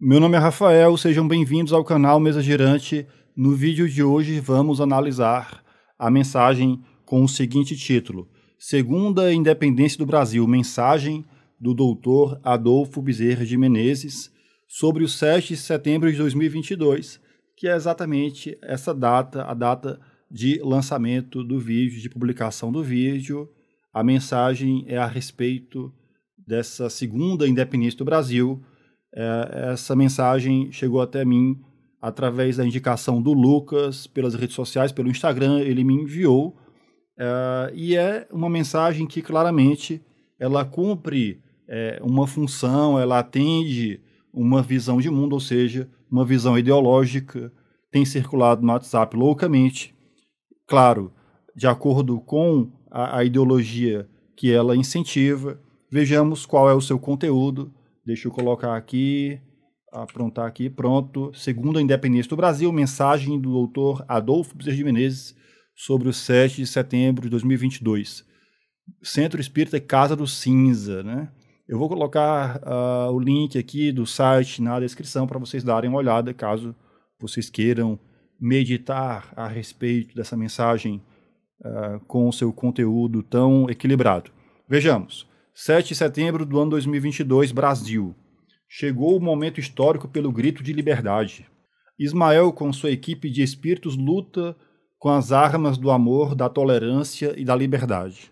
Meu nome é Rafael, sejam bem-vindos ao canal Mesa Girante. No vídeo de hoje vamos analisar a mensagem com o seguinte título: Segunda Independência do Brasil, mensagem do doutor Adolfo Bezerra de Menezes sobre o 7 de setembro de 2022, que é exatamente essa data, a data de lançamento do vídeo, de publicação do vídeo. A mensagem é a respeito dessa segunda independência do Brasil é, essa mensagem chegou até mim através da indicação do Lucas, pelas redes sociais, pelo Instagram, ele me enviou. É, e é uma mensagem que claramente ela cumpre é, uma função, ela atende uma visão de mundo, ou seja, uma visão ideológica, tem circulado no WhatsApp loucamente. Claro, de acordo com a, a ideologia que ela incentiva, vejamos qual é o seu conteúdo Deixa eu colocar aqui, aprontar aqui, pronto. Segundo a Independência do Brasil, mensagem do doutor Adolfo Bezerra de Menezes sobre o 7 de setembro de 2022. Centro Espírita Casa do Cinza, né? Eu vou colocar uh, o link aqui do site na descrição para vocês darem uma olhada, caso vocês queiram meditar a respeito dessa mensagem uh, com o seu conteúdo tão equilibrado. Vejamos. 7 de setembro do ano 2022, Brasil. Chegou o momento histórico pelo grito de liberdade. Ismael, com sua equipe de espíritos, luta com as armas do amor, da tolerância e da liberdade.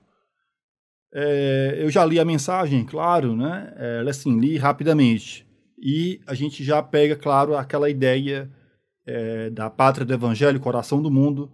É, eu já li a mensagem, claro, né? É, é assim, li rapidamente. E a gente já pega, claro, aquela ideia é, da pátria do evangelho, coração do mundo,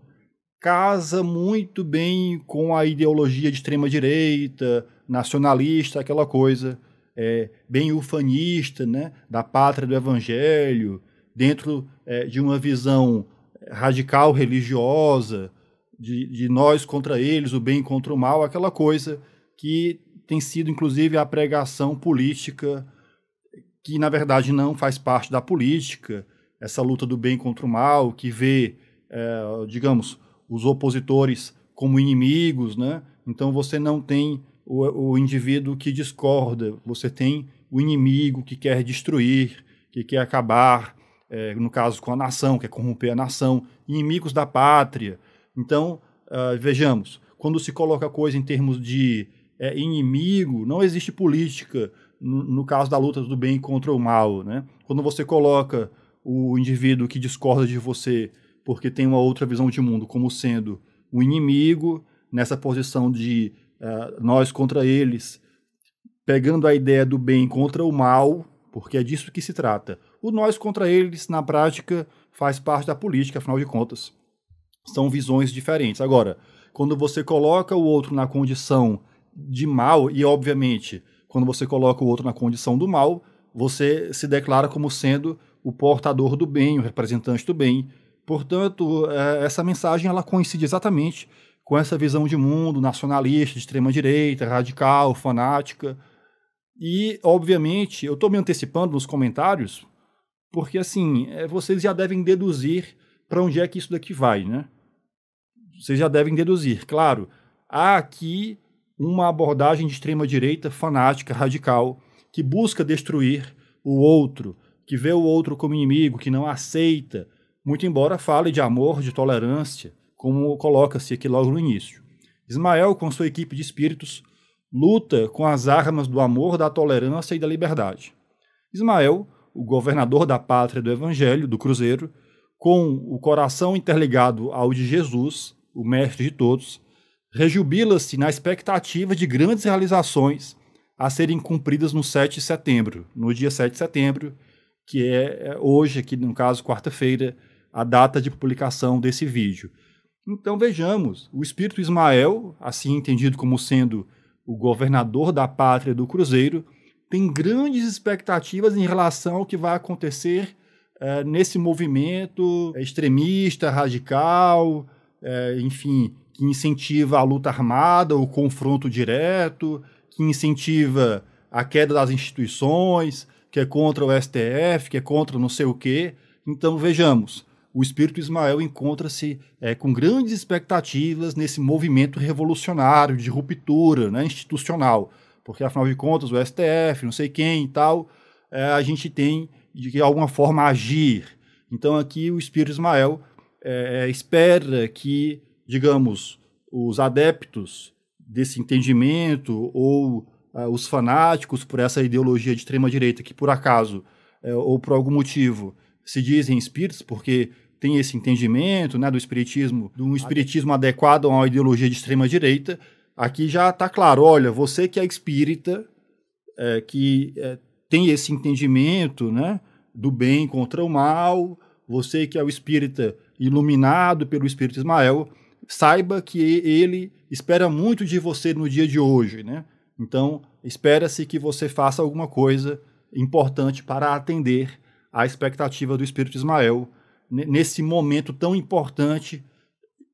casa muito bem com a ideologia de extrema-direita, nacionalista, aquela coisa, é, bem ufanista, né, da pátria do evangelho, dentro é, de uma visão radical religiosa, de, de nós contra eles, o bem contra o mal, aquela coisa que tem sido, inclusive, a pregação política, que na verdade não faz parte da política, essa luta do bem contra o mal, que vê, é, digamos, os opositores como inimigos, né? Então você não tem o, o indivíduo que discorda, você tem o inimigo que quer destruir, que quer acabar, é, no caso com a nação, quer corromper a nação, inimigos da pátria. Então, uh, vejamos, quando se coloca a coisa em termos de é, inimigo, não existe política no, no, caso da luta do bem contra o mal. Né? Quando você coloca o indivíduo que discorda de você porque tem uma outra visão de mundo como sendo o inimigo, nessa posição de uh, nós contra eles, pegando a ideia do bem contra o mal, porque é disso que se trata. O nós contra eles, na prática, faz parte da política, afinal de contas. São visões diferentes. Agora, quando você coloca o outro na condição de mal, e obviamente, quando você coloca o outro na condição do mal, você se declara como sendo o portador do bem, o representante do bem, Portanto, é, essa mensagem ela coincide exatamente com essa visão de mundo nacionalista, de extrema-direita, radical, fanática. E, obviamente, eu estou me antecipando nos comentários, porque, assim, é, vocês já devem deduzir para onde é que isso daqui vai, né? Vocês já devem deduzir. Claro, há aqui uma abordagem de extrema-direita fanática, radical, que busca destruir o outro, que vê o outro como inimigo, que não aceita muito embora fale de amor, de tolerância, como coloca-se aqui logo no início. Ismael, com sua equipe de espíritos, luta com as armas do amor, da tolerância e da liberdade. Ismael, o governador da pátria do Evangelho, do Cruzeiro, com o coração interligado ao de Jesus, o mestre de todos, rejubila-se na expectativa de grandes realizações a serem cumpridas no 7 de setembro, no dia 7 de setembro, que é, é hoje, aqui no caso, quarta-feira, a data de publicação desse vídeo. Então vejamos, o espírito Ismael, assim entendido como sendo o governador da pátria do Cruzeiro, tem grandes expectativas em relação ao que vai acontecer é, nesse movimento eh, extremista, radical, é, enfim, que incentiva a luta armada, o confronto direto, que incentiva a queda das instituições, que é contra o STF, que é contra não sei o quê. Então vejamos, o espírito Ismael encontra-se é, com grandes expectativas nesse movimento revolucionário de ruptura né, institucional, porque afinal de contas o STF, não sei quem e tal, é, a gente tem de alguma forma agir. Então aqui o espírito Ismael é, é espera que, digamos, os adeptos desse entendimento ou é, os fanáticos por essa ideologia de extrema direita que por acaso é, ou por algum motivo se dizem espíritos porque tem esse entendimento né, do espiritismo, de um espiritismo adequado a uma ideologia de extrema direita, aqui já está claro, olha, você que é espírita, é, que é, tem esse entendimento né, do bem contra o mal, você que é o espírita iluminado pelo Espírito Ismael, saiba que ele espera muito de você no dia de hoje, né? Então, espera-se que você faça alguma coisa importante para atender a expectativa do Espírito Ismael nesse momento tão importante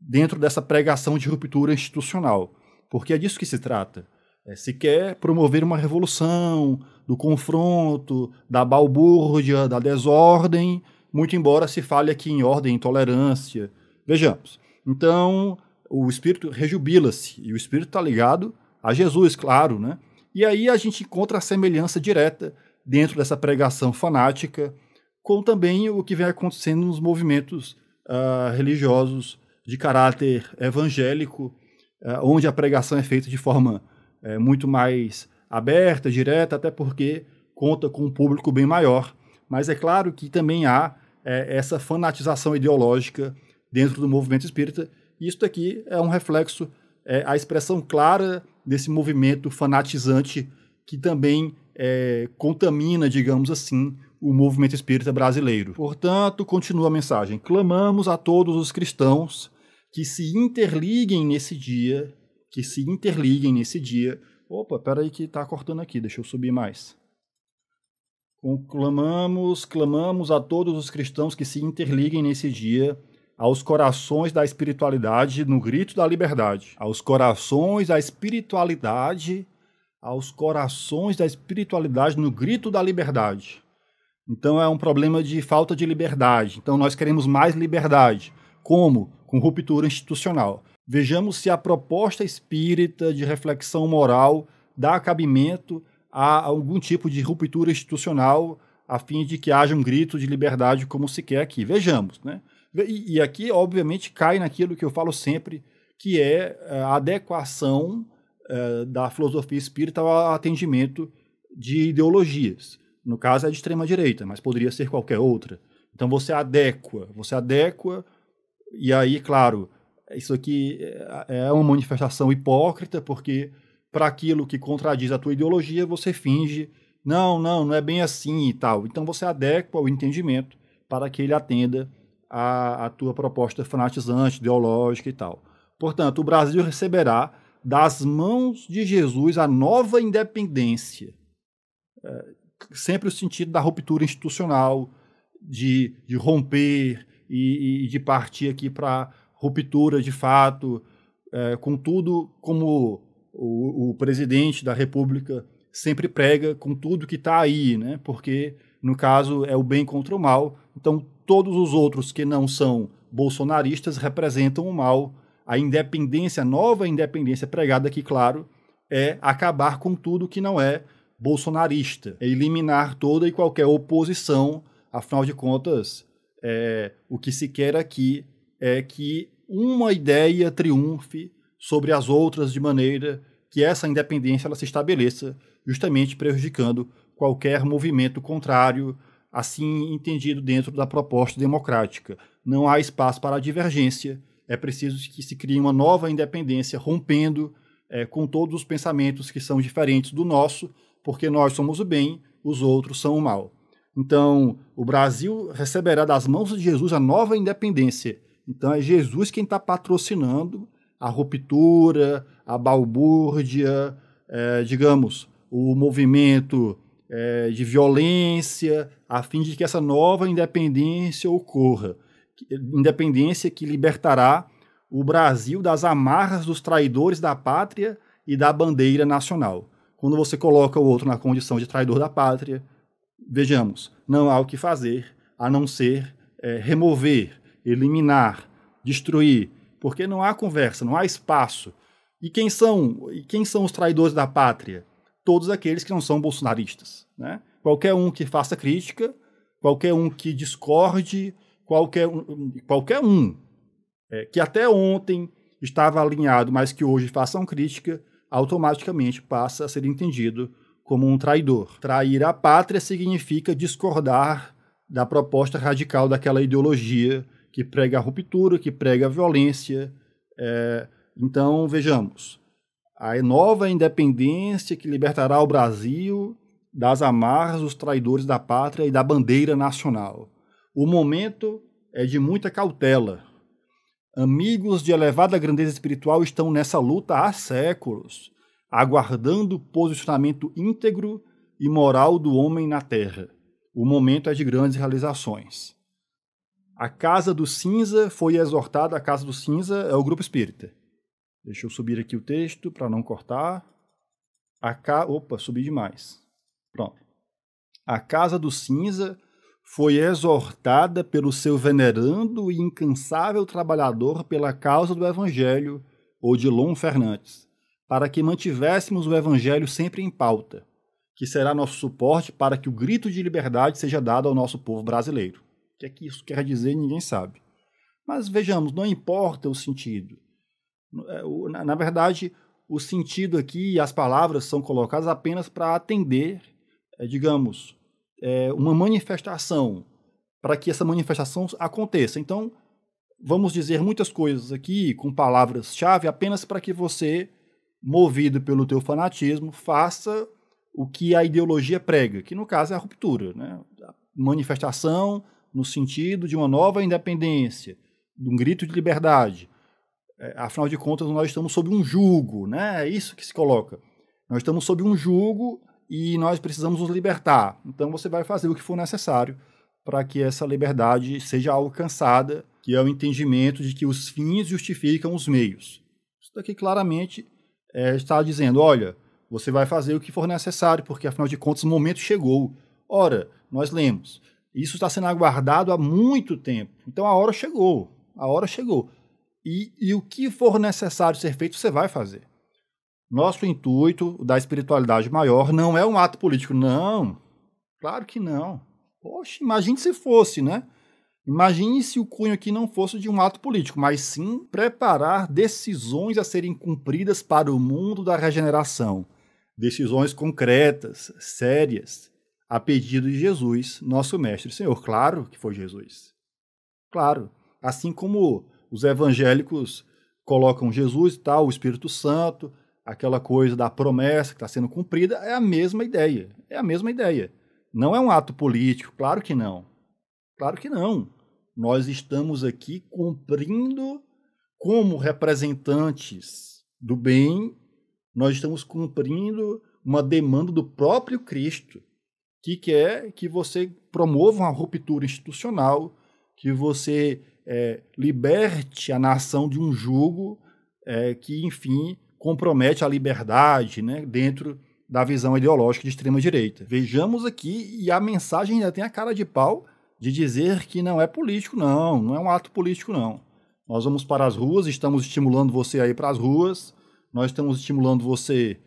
dentro dessa pregação de ruptura institucional. Porque é disso que se trata. É, se quer promover uma revolução, do confronto, da balbúrdia, da desordem, muito embora se fale aqui em ordem, em tolerância. Vejamos. Então, o espírito rejubila-se, e o espírito está ligado a Jesus, claro, né? E aí a gente encontra a semelhança direta dentro dessa pregação fanática como também o que vem acontecendo nos movimentos uh, religiosos de caráter evangélico, uh, onde a pregação é feita de forma uh, muito mais aberta, direta, até porque conta com um público bem maior. Mas é claro que também há eh, essa fanatização ideológica dentro do movimento espírita, e isso aqui é um reflexo, é, eh, a expressão clara desse movimento fanatizante que também contamina, digamos assim, o movimento espírita brasileiro. Portanto, continua a mensagem: clamamos a todos os cristãos que se interliguem nesse dia, que se interliguem nesse dia. Opa, peraí que está cortando aqui, deixa eu subir mais. Clamamos, clamamos a todos os cristãos que se interliguem nesse dia, aos corações da espiritualidade no grito da liberdade, aos corações da espiritualidade, aos corações da espiritualidade no grito da liberdade. Então é um problema de falta de liberdade. Então nós queremos mais liberdade. Como? Com ruptura institucional. Vejamos se a proposta espírita de reflexão moral dá cabimento a algum tipo de ruptura institucional a fim de que haja um grito de liberdade como se quer aqui. Vejamos, né? E, e aqui, obviamente, cai naquilo que eu falo sempre, que é eh, a adequação eh, da filosofia espírita ao atendimento de ideologias. No caso, é de extrema-direita, mas poderia ser qualquer outra. Então, você adequa, você adequa, e aí, claro, isso aqui é, é uma manifestação hipócrita, porque para aquilo que contradiz a tua ideologia, você finge, não, não, não é bem assim e tal. Então, você adequa o entendimento para que ele atenda a, a tua proposta fanatizante, ideológica e tal. Portanto, o Brasil receberá das mãos de Jesus a nova independência. É, sempre o sentido da ruptura institucional, de, de romper e, e, de partir aqui para ruptura de fato. É, contudo, como o, o, presidente da República sempre prega com tudo que está aí, né? porque no caso é o bem contra o mal. Então, todos os outros que não são bolsonaristas representam o mal. A independência, a nova independência pregada aqui, claro, é acabar com tudo que não é bolsonarista, é eliminar toda e qualquer oposição, afinal de contas, é, o que se quer aqui é que uma ideia triunfe sobre as outras de maneira que essa independência ela se estabeleça, justamente prejudicando qualquer movimento contrário, assim entendido dentro da proposta democrática. Não há espaço para a divergência, é preciso que se crie uma nova independência, rompendo é, com todos os pensamentos que são diferentes do nosso, porque nós somos o bem, os outros são o mal. Então, o Brasil receberá das mãos de Jesus a nova independência. Então, é Jesus quem está patrocinando a ruptura, a balbúrdia, é, digamos, o movimento é, de violência, a fim de que essa nova independência ocorra. Independência que libertará o Brasil das amarras dos traidores da pátria e da bandeira nacional quando você coloca o outro na condição de traidor da pátria, vejamos, não há o que fazer a não ser é, remover, eliminar, destruir, porque não há conversa, não há espaço. E quem são, e quem são os traidores da pátria? Todos aqueles que não são bolsonaristas. Né? Qualquer um que faça crítica, qualquer um que discorde, qualquer um, qualquer um é, que até ontem estava alinhado, mas que hoje façam crítica, automaticamente passa a ser entendido como um traidor. Trair a pátria significa discordar da proposta radical daquela ideologia que prega a ruptura, que prega a violência. É, então, vejamos, a nova independência que libertará o Brasil das amarras dos traidores da pátria e da bandeira nacional. O momento é de muita cautela, Amigos de elevada grandeza espiritual estão nessa luta há séculos, aguardando o posicionamento íntegro e moral do homem na Terra. O momento é de grandes realizações. A Casa do Cinza foi exortada, a Casa do Cinza é o grupo espírita. Deixa eu subir aqui o texto para não cortar. A ca... Opa, subi demais. Pronto. A Casa do Cinza foi exortada pelo seu venerando e incansável trabalhador pela causa do Evangelho, Odilon Fernandes, para que mantivéssemos o Evangelho sempre em pauta, que será nosso suporte para que o grito de liberdade seja dado ao nosso povo brasileiro. O que é que isso quer dizer, ninguém sabe. Mas vejamos, não importa o sentido. É, na verdade, o sentido aqui e as palavras são colocadas apenas para atender, é, digamos, é, uma manifestação para que essa manifestação aconteça. Então, vamos dizer muitas coisas aqui com palavras-chave apenas para que você, movido pelo teu fanatismo, faça o que a ideologia prega, que no caso é a ruptura, né? A manifestação no sentido de uma nova independência, de um grito de liberdade. É, afinal de contas, nós estamos sob um jugo, né? É isso que se coloca. Nós estamos sob um jugo e nós precisamos nos libertar. Então você vai fazer o que for necessário para que essa liberdade seja alcançada, que é o entendimento de que os fins justificam os meios. Isso daqui claramente é, está dizendo: olha, você vai fazer o que for necessário, porque afinal de contas o momento chegou. Ora, nós lemos, isso está sendo aguardado há muito tempo, então a hora chegou, a hora chegou. E, e o que for necessário ser feito, você vai fazer. Nosso intuito da espiritualidade maior não é um ato político, não. Claro que não. Poxa, imagine se fosse, né? Imagine se o cunho aqui não fosse de um ato político, mas sim preparar decisões a serem cumpridas para o mundo da regeneração. Decisões concretas, sérias, a pedido de Jesus, nosso Mestre e Senhor. Claro que foi Jesus. Claro. Assim como os evangélicos colocam Jesus e tal, o Espírito Santo, aquela coisa da promessa que está sendo cumprida, é a mesma ideia. É a mesma ideia. Não é um ato político, claro que não. Claro que não. Nós estamos aqui cumprindo, como representantes do bem, nós estamos cumprindo uma demanda do próprio Cristo, que quer que você promova uma ruptura institucional, que você é, liberte a nação de um jugo é, que, enfim, compromete a liberdade né, dentro da visão ideológica de extrema-direita. Vejamos aqui, e a mensagem ainda tem a cara de pau de dizer que não é político, não, não é um ato político, não. Nós vamos para as ruas, estamos estimulando você a ir para as ruas, nós estamos estimulando você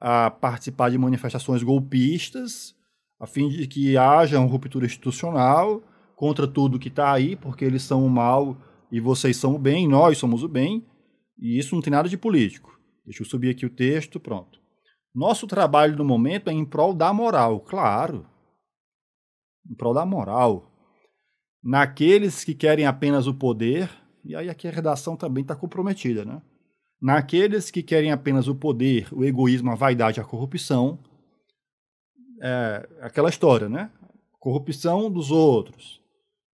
a participar de manifestações golpistas, a fim de que haja uma ruptura institucional contra tudo que está aí, porque eles são o mal e vocês são o bem, nós somos o bem, e isso não tem nada de político. Deixa eu subir aqui o texto, pronto. Nosso trabalho no momento é em prol da moral, claro. Em prol da moral. Naqueles que querem apenas o poder, e aí aqui a redação também está comprometida, né? Naqueles que querem apenas o poder, o egoísmo, a vaidade, a corrupção, é aquela história, né? Corrupção dos outros,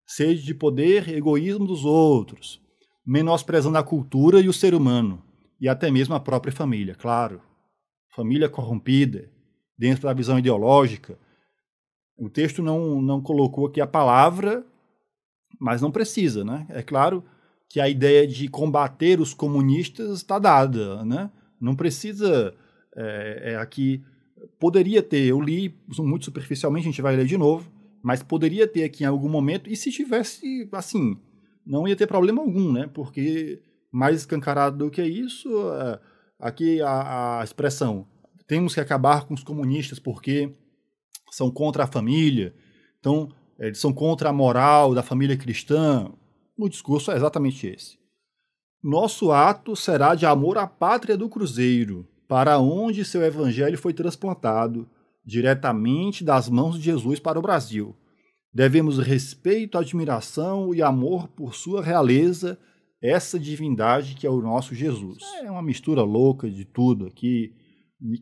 sede de poder, egoísmo dos outros, menosprezando a cultura e o ser humano e até mesmo a própria família, claro. Família corrompida, dentro da visão ideológica. O texto não, não colocou aqui a palavra, mas não precisa, né? É claro que a ideia de combater os comunistas está dada, né? Não precisa é, é aqui poderia ter, eu li muito superficialmente, a gente vai ler de novo, mas poderia ter aqui em algum momento, e se tivesse, assim, não ia ter problema algum, né? Porque mais escancarado do que isso, é, aqui a, a expressão temos que acabar com os comunistas porque são contra a família, então é, eles são contra a moral da família cristã. O discurso é exatamente esse. Nosso ato será de amor à pátria do Cruzeiro, para onde seu evangelho foi transplantado, diretamente das mãos de Jesus para o Brasil. Devemos respeito, admiração e amor por sua realeza essa divindade que é o nosso Jesus. É uma mistura louca de tudo aqui,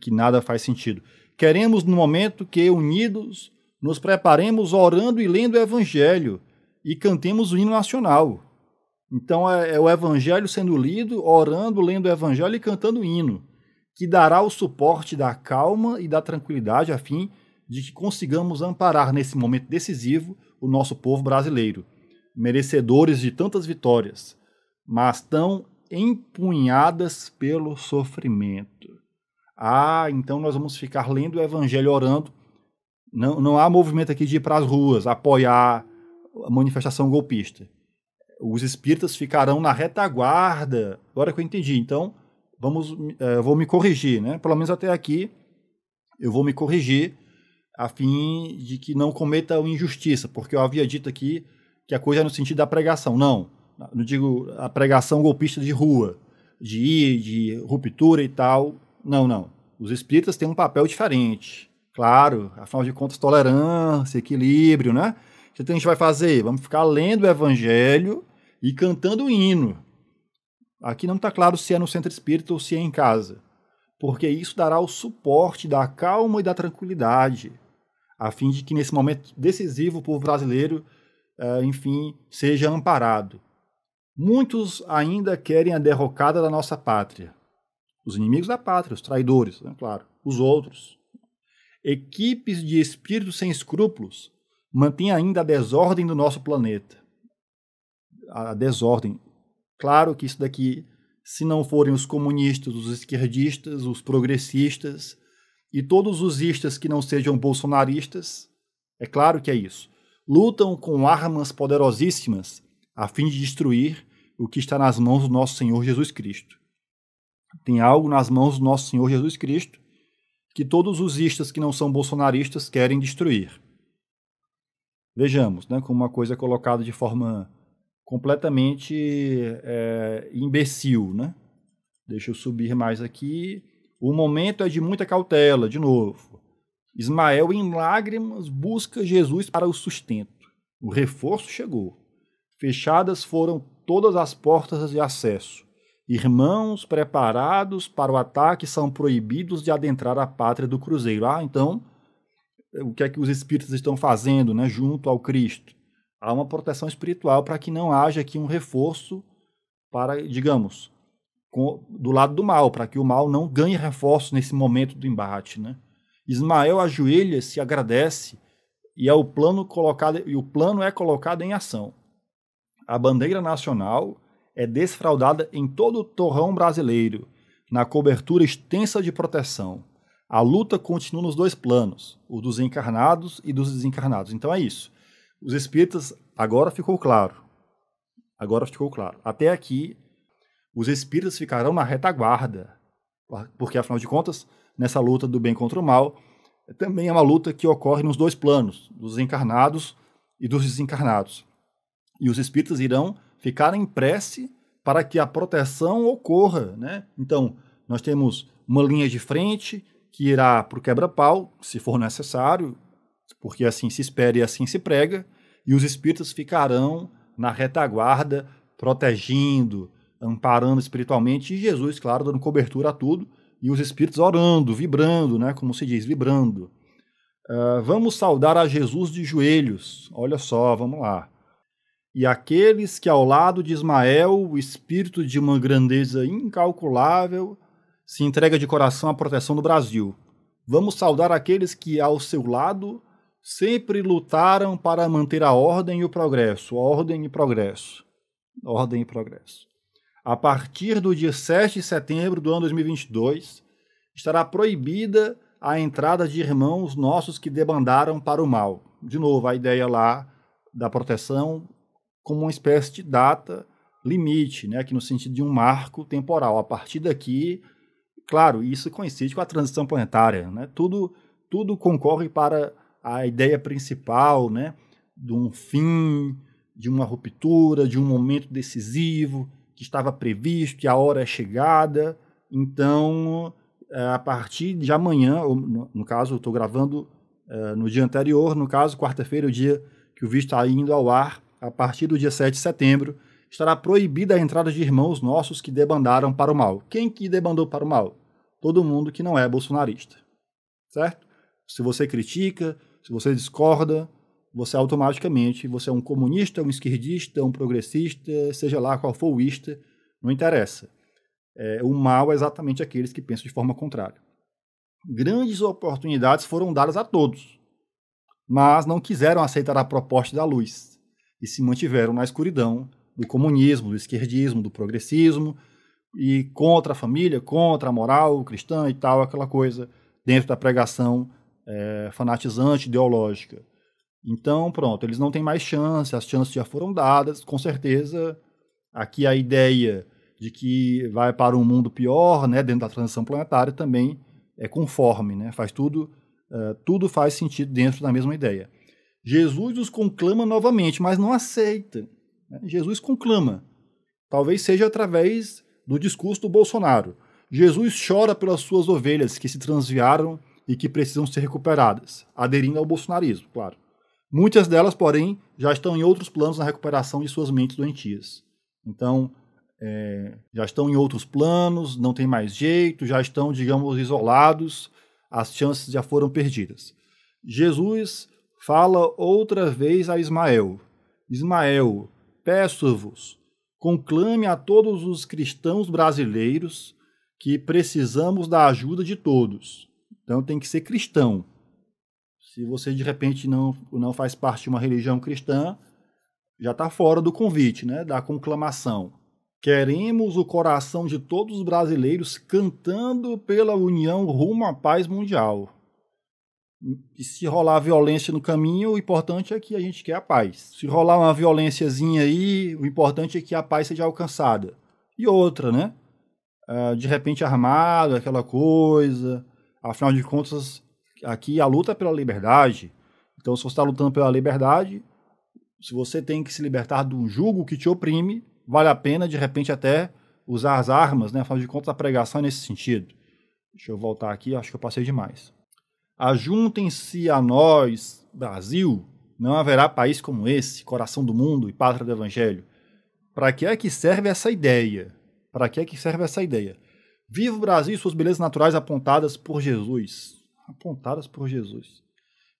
que nada faz sentido. Queremos, no momento que, unidos, nos preparemos orando e lendo o Evangelho e cantemos o hino nacional. Então é, é o Evangelho sendo lido, orando, lendo o Evangelho e cantando o hino, que dará o suporte da calma e da tranquilidade a fim de que consigamos amparar nesse momento decisivo o nosso povo brasileiro, merecedores de tantas vitórias mas tão empunhadas pelo sofrimento. Ah, então nós vamos ficar lendo o evangelho orando. Não, não há movimento aqui de ir para as ruas, apoiar a manifestação golpista. Os espíritas ficarão na retaguarda. Agora que eu entendi, então vamos, eh, eu vou me corrigir, né? Pelo menos até aqui, eu vou me corrigir a fim de que não cometa injustiça, porque eu havia dito aqui que a coisa é no sentido da pregação. Não, não digo a pregação golpista de rua, de ir, de ruptura e tal. Não, não. Os espíritas têm um papel diferente. Claro, afinal de contas, tolerância, equilíbrio, né? O que a gente vai fazer? Vamos ficar lendo o evangelho e cantando o hino. Aqui não está claro se é no centro espírita ou se é em casa, porque isso dará o suporte da calma e da tranquilidade, a fim de que nesse momento decisivo o povo brasileiro, eh, enfim, seja amparado. Muitos ainda querem a derrocada da nossa pátria. Os inimigos da pátria, os traidores, né, claro, os outros. Equipes de espíritos sem escrúpulos mantêm ainda a desordem do nosso planeta. A desordem. Claro que isso daqui, se não forem os comunistas, os esquerdistas, os progressistas e todos os istas que não sejam bolsonaristas, é claro que é isso. Lutam com armas poderosíssimas a fim de destruir o que está nas mãos do nosso Senhor Jesus Cristo. Tem algo nas mãos do nosso Senhor Jesus Cristo que todos os istas que não são bolsonaristas querem destruir. Vejamos, né, como uma coisa é colocada de forma completamente é, imbecil. Né? Deixa eu subir mais aqui. O momento é de muita cautela, de novo. Ismael, em lágrimas, busca Jesus para o sustento. O reforço chegou. Fechadas foram todas as portas de acesso. Irmãos preparados para o ataque são proibidos de adentrar a pátria do cruzeiro. Ah, então, o que é que os espíritos estão fazendo né, junto ao Cristo? Há uma proteção espiritual para que não haja aqui um reforço para, digamos, com, do lado do mal, para que o mal não ganhe reforço nesse momento do embate. Né? Ismael ajoelha-se, agradece, e é o plano colocado, e o plano é colocado em ação a bandeira nacional é desfraldada em todo o torrão brasileiro, na cobertura extensa de proteção. A luta continua nos dois planos, o dos encarnados e dos desencarnados. Então é isso. Os espíritas, agora ficou claro. Agora ficou claro. Até aqui, os espíritas ficarão na retaguarda, porque afinal de contas, nessa luta do bem contra o mal, também é uma luta que ocorre nos dois planos, dos encarnados e dos desencarnados. E os espíritas irão ficar em prece para que a proteção ocorra. Né? Então, nós temos uma linha de frente que irá para o quebra-pau, se for necessário, porque assim se espera e assim se prega, e os espíritas ficarão na retaguarda, protegendo, amparando espiritualmente, e Jesus, claro, dando cobertura a tudo, e os espíritos orando, vibrando, né? como se diz, vibrando. Uh, vamos saudar a Jesus de joelhos. Olha só, vamos lá e aqueles que ao lado de Ismael, o espírito de uma grandeza incalculável, se entrega de coração à proteção do Brasil. Vamos saudar aqueles que ao seu lado sempre lutaram para manter a ordem e o progresso, ordem e progresso, ordem e progresso. A partir do dia 7 de setembro do ano 2022, estará proibida a entrada de irmãos nossos que debandaram para o mal. De novo, a ideia lá da proteção como uma espécie de data limite, né? Aqui no sentido de um marco temporal. A partir daqui, claro, isso coincide com a transição planetária, né? Tudo, tudo concorre para a ideia principal, né? De um fim, de uma ruptura, de um momento decisivo que estava previsto, que a hora é chegada. Então, eh, a partir de amanhã, no caso, estou gravando eh, no dia anterior, no caso, quarta-feira, é o dia que o vídeo está indo ao ar, a partir do dia 7 de setembro, estará proibida a entrada de irmãos nossos que debandaram para o mal. Quem que debandou para o mal? Todo mundo que não é bolsonarista. Certo? Se você critica, se você discorda, você automaticamente você é um comunista, um esquerdista, um progressista, seja lá qual for o ista, não interessa. É, o mal é exatamente aqueles que pensam de forma contrária. Grandes oportunidades foram dadas a todos, mas não quiseram aceitar a proposta da luz e se mantiveram na escuridão do comunismo, do esquerdismo, do progressismo e contra a família, contra a moral cristã e tal, aquela coisa dentro da pregação é, fanatizante, ideológica. Então, pronto, eles não têm mais chance, as chances já foram dadas, com certeza. Aqui a ideia de que vai para um mundo pior, né, dentro da transição planetária, também é conforme, né, faz tudo, uh, tudo faz sentido dentro da mesma ideia. Jesus os conclama novamente, mas não aceita. Né? Jesus conclama. Talvez seja através do discurso do Bolsonaro. Jesus chora pelas suas ovelhas que se transviaram e que precisam ser recuperadas, aderindo ao bolsonarismo, claro. Muitas delas, porém, já estão em outros planos na recuperação de suas mentes doentias. Então, é, já estão em outros planos, não tem mais jeito, já estão, digamos, isolados, as chances já foram perdidas. Jesus fala outra vez a Ismael: Ismael, peço-vos, conclame a todos os cristãos brasileiros que precisamos da ajuda de todos. Então tem que ser cristão. Se você de repente não, não faz parte de uma religião cristã, já está fora do convite, né, da conclamação. Queremos o coração de todos os brasileiros cantando pela união rumo à paz mundial. E se rolar violência no caminho, o importante é que a gente quer a paz. Se rolar uma violênciazinha aí, o importante é que a paz seja alcançada. E outra, né? Uh, de repente armado, aquela coisa. Afinal de contas, aqui a luta é pela liberdade. Então, se você está lutando pela liberdade, se você tem que se libertar de um jugo que te oprime, vale a pena, de repente, até usar as armas, né? Afinal de contas, a pregação é nesse sentido. Deixa eu voltar aqui, acho que eu passei demais. Ajuntem-se a nós, Brasil, não haverá país como esse, coração do mundo e pátria do evangelho. Para que é que serve essa ideia? Para que é que serve essa ideia? Viva o Brasil e suas belezas naturais apontadas por Jesus. Apontadas por Jesus.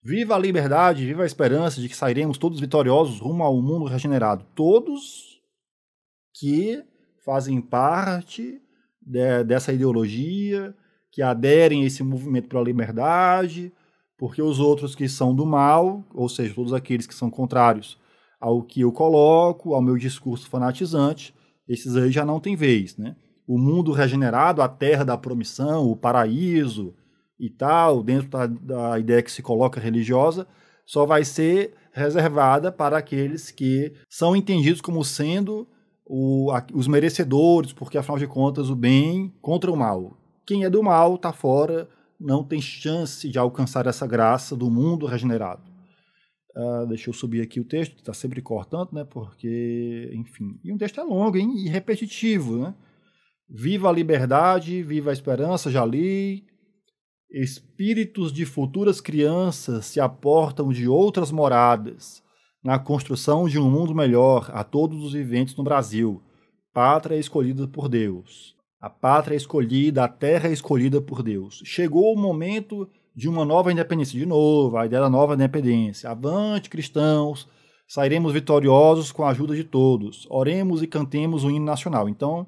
Viva a liberdade, viva a esperança de que sairemos todos vitoriosos rumo ao mundo regenerado. Todos que fazem parte de, dessa ideologia, que aderem a esse movimento pela liberdade, porque os outros que são do mal, ou seja, todos aqueles que são contrários ao que eu coloco, ao meu discurso fanatizante, esses aí já não têm vez, né? O mundo regenerado, a terra da promissão, o paraíso e tal, dentro da, da ideia que se coloca religiosa, só vai ser reservada para aqueles que são entendidos como sendo o, a, os merecedores, porque afinal de contas o bem contra o mal. Quem é do mal está fora, não tem chance de alcançar essa graça do mundo regenerado. Uh, deixa eu subir aqui o texto, está sempre cortando, né? Porque, enfim. E um texto é longo hein? e repetitivo, né? Viva a liberdade, viva a esperança, já li. Espíritos de futuras crianças se aportam de outras moradas na construção de um mundo melhor a todos os viventes no Brasil, pátria escolhida por Deus a pátria escolhida, a terra escolhida por Deus. Chegou o momento de uma nova independência, de novo, a ideia da nova independência. Avante, cristãos, sairemos vitoriosos com a ajuda de todos. Oremos e cantemos o hino nacional. Então,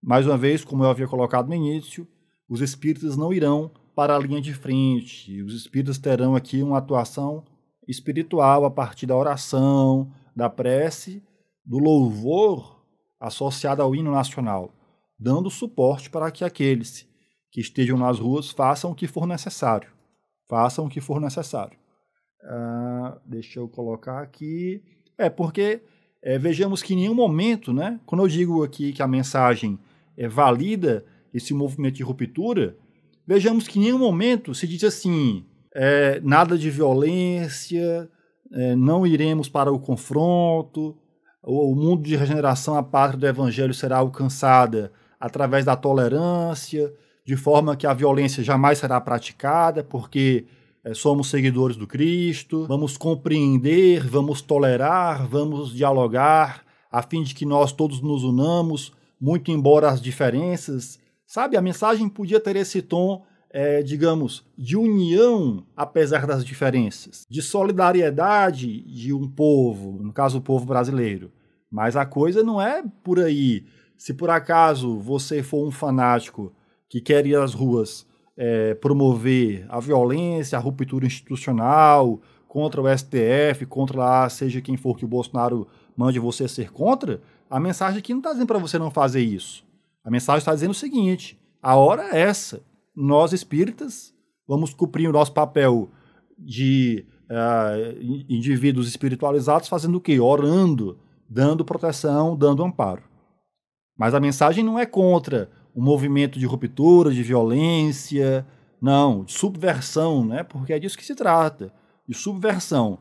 mais uma vez, como eu havia colocado no início, os espíritos não irão para a linha de frente. Os espíritos terão aqui uma atuação espiritual a partir da oração, da prece, do louvor associado ao hino nacional dando suporte para que aqueles que estejam nas ruas façam o que for necessário. Façam o que for necessário. Uh, deixa eu colocar aqui. É, porque é, vejamos que em nenhum momento, né, quando eu digo aqui que a mensagem é válida, esse movimento de ruptura, vejamos que em nenhum momento se diz assim: é, nada de violência, é, não iremos para o confronto, o, o mundo de regeneração, a pátria do evangelho será alcançada através da tolerância, de forma que a violência jamais será praticada, porque é, somos seguidores do Cristo, vamos compreender, vamos tolerar, vamos dialogar, a fim de que nós todos nos unamos, muito embora as diferenças. Sabe, a mensagem podia ter esse tom é, digamos, de união apesar das diferenças, de solidariedade de um povo, no caso o povo brasileiro. Mas a coisa não é por aí se por acaso você for um fanático que quer ir às ruas é, promover a violência, a ruptura institucional contra o STF, contra lá seja quem for que o Bolsonaro mande você ser contra, a mensagem aqui não está dizendo para você não fazer isso. A mensagem está dizendo o seguinte: a hora é essa. Nós espíritas vamos cumprir o nosso papel de uh, indivíduos espiritualizados fazendo o quê? Orando, dando proteção, dando amparo. Mas a mensagem não é contra o movimento de ruptura, de violência, não, de subversão, né? Porque é disso que se trata, de subversão.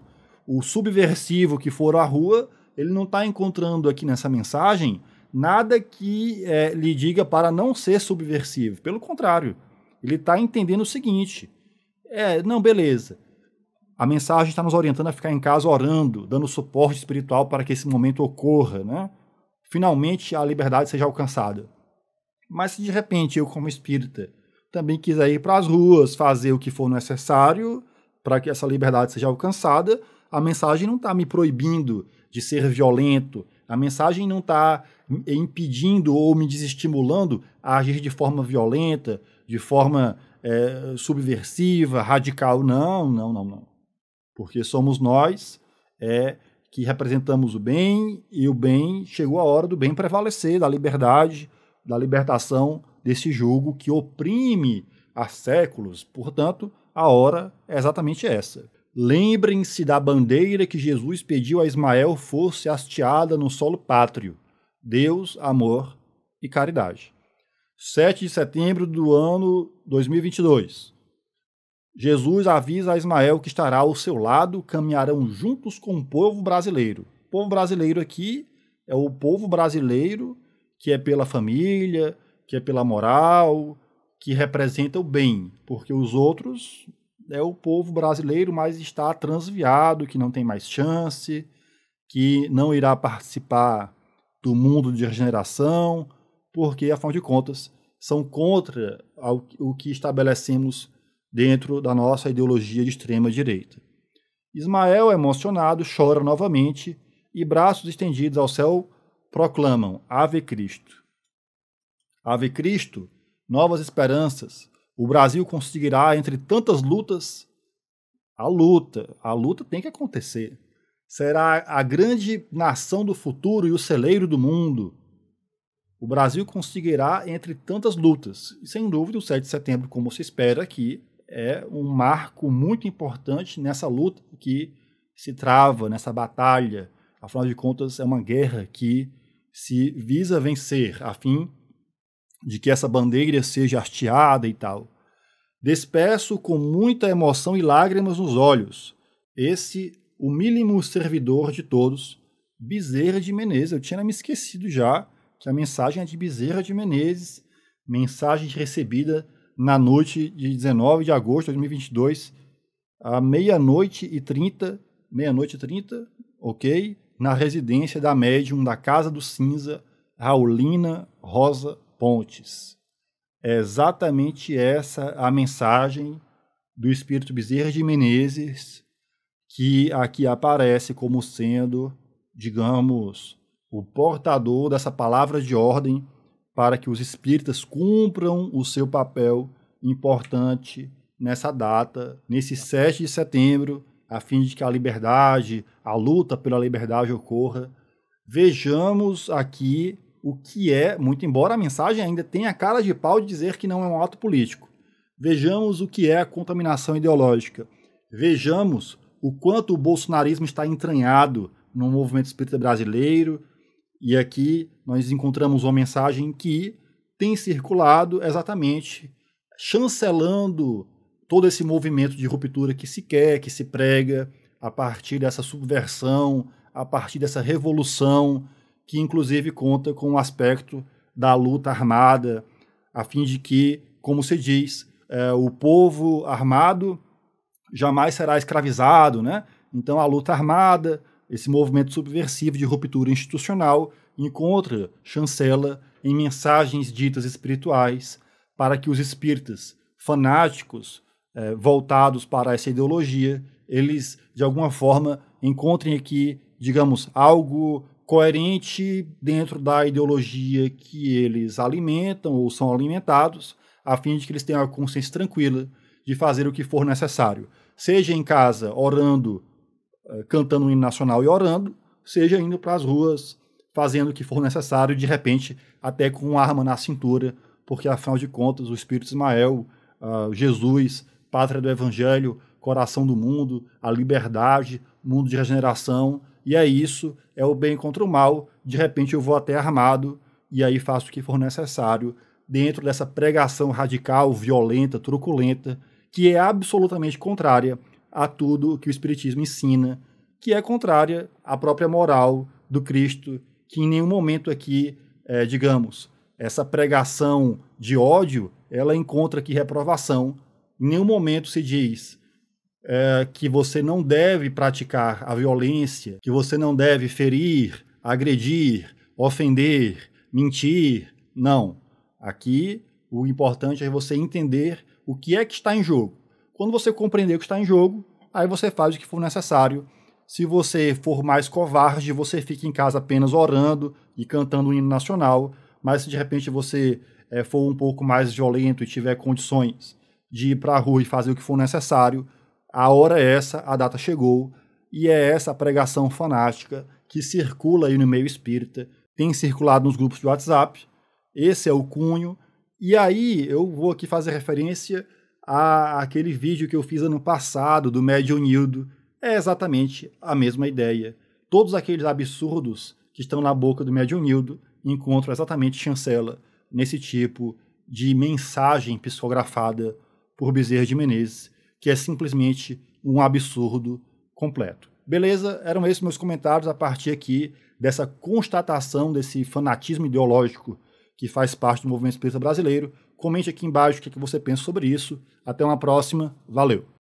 O subversivo que for à rua, ele não está encontrando aqui nessa mensagem nada que é, lhe diga para não ser subversivo. Pelo contrário, ele está entendendo o seguinte: é, não, beleza. A mensagem está nos orientando a ficar em casa orando, dando suporte espiritual para que esse momento ocorra, né? finalmente a liberdade seja alcançada. Mas se de repente eu, como espírita, também quiser ir para as ruas, fazer o que for necessário para que essa liberdade seja alcançada, a mensagem não está me proibindo de ser violento, a mensagem não está impedindo ou me desestimulando a agir de forma violenta, de forma é, subversiva, radical. Não, não, não, não. Porque somos nós é, que representamos o bem e o bem chegou a hora do bem prevalecer, da liberdade, da libertação desse jugo que oprime há séculos. Portanto, a hora é exatamente essa. Lembrem-se da bandeira que Jesus pediu a Ismael fosse hasteada no solo pátrio: Deus, amor e caridade. 7 de setembro do ano 2022. Jesus avisa a Ismael que estará ao seu lado, caminharão juntos com o povo brasileiro. O povo brasileiro aqui é o povo brasileiro que é pela família, que é pela moral, que representa o bem, porque os outros é o povo brasileiro, mas está transviado, que não tem mais chance, que não irá participar do mundo de regeneração, porque, afinal de contas, são contra o que estabelecemos dentro da nossa ideologia de extrema direita. Ismael, é emocionado, chora novamente e, braços estendidos ao céu, proclamam Ave Cristo. Ave Cristo, novas esperanças. O Brasil conseguirá, entre tantas lutas, a luta. A luta tem que acontecer. Será a grande nação do futuro e o celeiro do mundo. O Brasil conseguirá, entre tantas lutas, e sem dúvida, o 7 de setembro, como se espera aqui, é um marco muito importante nessa luta que se trava, nessa batalha. Afinal de contas, é uma guerra que se visa vencer, a fim de que essa bandeira seja hasteada e tal. Despeço com muita emoção e lágrimas nos olhos esse o mínimo servidor de todos, Bezerra de Menezes. Eu tinha me esquecido já que a mensagem é de Bezerra de Menezes, mensagem recebida na noite de 19 de agosto de 2022, à meia-noite e 30, meia-noite e 30, ok? Na residência da médium da Casa do Cinza, Raulina Rosa Pontes. É exatamente essa a mensagem do Espírito Bezerra de Menezes, que aqui aparece como sendo, digamos, o portador dessa palavra de ordem para que os espíritas cumpram o seu papel importante nessa data, nesse 7 de setembro, a fim de que a liberdade, a luta pela liberdade ocorra. Vejamos aqui o que é, muito embora a mensagem ainda tenha a cara de pau de dizer que não é um ato político. Vejamos o que é a contaminação ideológica. Vejamos o quanto o bolsonarismo está entranhado no movimento espírita brasileiro, e aqui nós encontramos uma mensagem que tem circulado exatamente chancelando todo esse movimento de ruptura que se quer, que se prega, a partir dessa subversão, a partir dessa revolução, que inclusive conta com o aspecto da luta armada, a fim de que, como se diz, é, o povo armado jamais será escravizado, né? Então a luta armada esse movimento subversivo de ruptura institucional encontra chancela em mensagens ditas espirituais para que os espíritas fanáticos eh, voltados para essa ideologia eles de alguma forma encontrem aqui digamos algo coerente dentro da ideologia que eles alimentam ou são alimentados a fim de que eles tenham a consciência tranquila de fazer o que for necessário seja em casa orando eh, cantando um hino nacional e orando, seja indo para as ruas fazendo o que for necessário, de repente até com arma na cintura, porque afinal de contas o Espírito Ismael, uh, Jesus, pátria do Evangelho, coração do mundo, a liberdade, mundo de regeneração, e é isso, é o bem contra o mal, de repente eu vou até armado e aí faço o que for necessário dentro dessa pregação radical, violenta, truculenta, que é absolutamente contrária a tudo que o Espiritismo ensina, que é contrária à própria moral do Cristo, que em nenhum momento aqui, é, digamos, essa pregação de ódio, ela encontra aqui reprovação. Em nenhum momento se diz é, que você não deve praticar a violência, que você não deve ferir, agredir, ofender, mentir. Não. Aqui, o importante é você entender o que é que está em jogo. Quando você compreender o que está em jogo, aí você faz o que for necessário. Se você for mais covarde, você fica em casa apenas orando e cantando o hino nacional. Mas se de repente você é, for um pouco mais violento e tiver condições de ir para a rua e fazer o que for necessário, a hora é essa, a data chegou, e é essa pregação fanática que circula aí no meio espírita, tem circulado nos grupos de WhatsApp. Esse é o cunho. E aí eu vou aqui fazer referência a aquele vídeo que eu fiz ano passado do médio Nildo, é exatamente a mesma ideia. Todos aqueles absurdos que estão na boca do médio Nildo encontram exatamente chancela nesse tipo de mensagem psicografada por Bezerra de Menezes, que é simplesmente um absurdo completo. Beleza? Eram esses meus comentários a partir aqui dessa constatação desse fanatismo ideológico que faz parte do movimento espírita brasileiro. Comente aqui embaixo o é que você pensa sobre isso. Até uma próxima. Valeu!